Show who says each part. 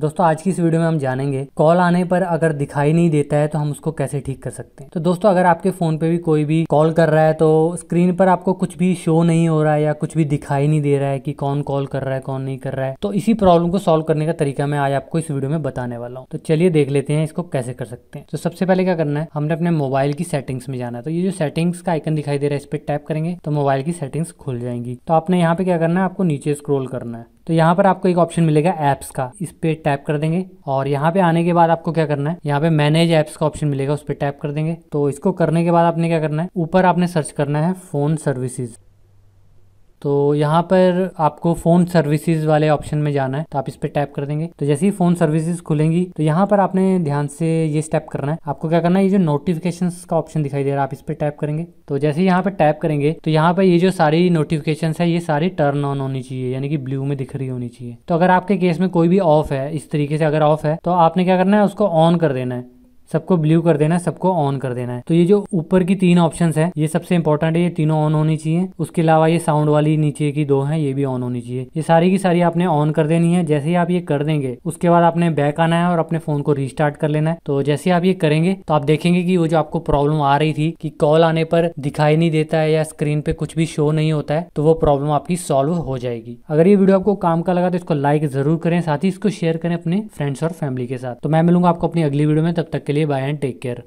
Speaker 1: दोस्तों आज की इस वीडियो में हम जानेंगे कॉल आने पर अगर दिखाई नहीं देता है तो हम उसको कैसे ठीक कर सकते हैं तो दोस्तों अगर आपके फ़ोन पे भी कोई भी कॉल कर रहा है तो स्क्रीन पर आपको कुछ भी शो नहीं हो रहा है या कुछ भी दिखाई नहीं दे रहा है कि कौन कॉल कर रहा है कौन नहीं कर रहा है तो इसी प्रॉब्लम को सॉल्व करने का तरीका मैं आज आपको इस वीडियो में बताने वाला हूँ तो चलिए देख लेते हैं इसको कैसे कर सकते हैं तो सबसे पहले क्या करना है हमने अपने मोबाइल की सेटिंग्स में जाना है तो ये जो सेटिंग्स का आइकन दिखाई दे रहा है इस पर टैप करेंगे तो मोबाइल की सेटिंग्स खुल जाएंगी तो आपने यहाँ पे क्या करना है आपको नीचे स्क्रोल करना है तो यहाँ पर आपको एक ऑप्शन मिलेगा ऐप्स का इस पे टैप कर देंगे और यहाँ पे आने के बाद आपको क्या करना है यहाँ पे मैनेज ऐप्स का ऑप्शन मिलेगा उस पर टैप कर देंगे तो इसको करने के बाद आपने क्या करना है ऊपर आपने सर्च करना है फोन सर्विसेज तो यहाँ पर आपको फ़ोन सर्विसेज वाले ऑप्शन में जाना है तो आप इस पर टैप कर देंगे तो जैसे ही फ़ोन सर्विसेज खुलेंगी तो यहाँ पर आपने ध्यान से ये स्टेप करना है आपको क्या करना है ये जो नोटिफिकेशन का ऑप्शन दिखाई दे रहा है आप इस पर टैप करेंगे तो जैसे ही यहाँ पर टैप करेंगे तो यहाँ पर ये जो सारी नोटिफिकेशन है ये सारी टर्न ऑन होनी चाहिए यानी कि ब्लू में दिख रही होनी चाहिए तो अगर आपके केस में कोई भी ऑफ है इस तरीके से अगर ऑफ है तो आपने क्या करना है उसको ऑन कर देना है सबको ब्लू कर देना है सबको ऑन कर देना है तो ये जो ऊपर की तीन ऑप्शन है ये सबसे इंपॉर्टेंट है ये तीनों ऑन होनी चाहिए उसके अलावा ये साउंड वाली नीचे की दो है ये भी ऑन होनी चाहिए ये सारी की सारी आपने ऑन कर देनी है जैसे ही आप ये कर देंगे उसके बाद आपने बैक आना है और अपने फोन को रिस्टार्ट कर लेना है तो जैसे आप ये करेंगे तो आप देखेंगे की वो जो आपको प्रॉब्लम आ रही थी कि कॉल आने पर दिखाई नहीं देता है या स्क्रीन पे कुछ भी शो नहीं होता है तो वो प्रॉब्लम आपकी सॉल्व हो जाएगी अगर ये वीडियो आपको काम का लगा तो इसको लाइक जरूर करें साथ ही इसको शेयर करें अपने फ्रेंड्स और फैमिली के साथ तो मैं मिलूंगा आपको अपनी अगली वीडियो में तब तक के लिए बाय एंड टेक केयर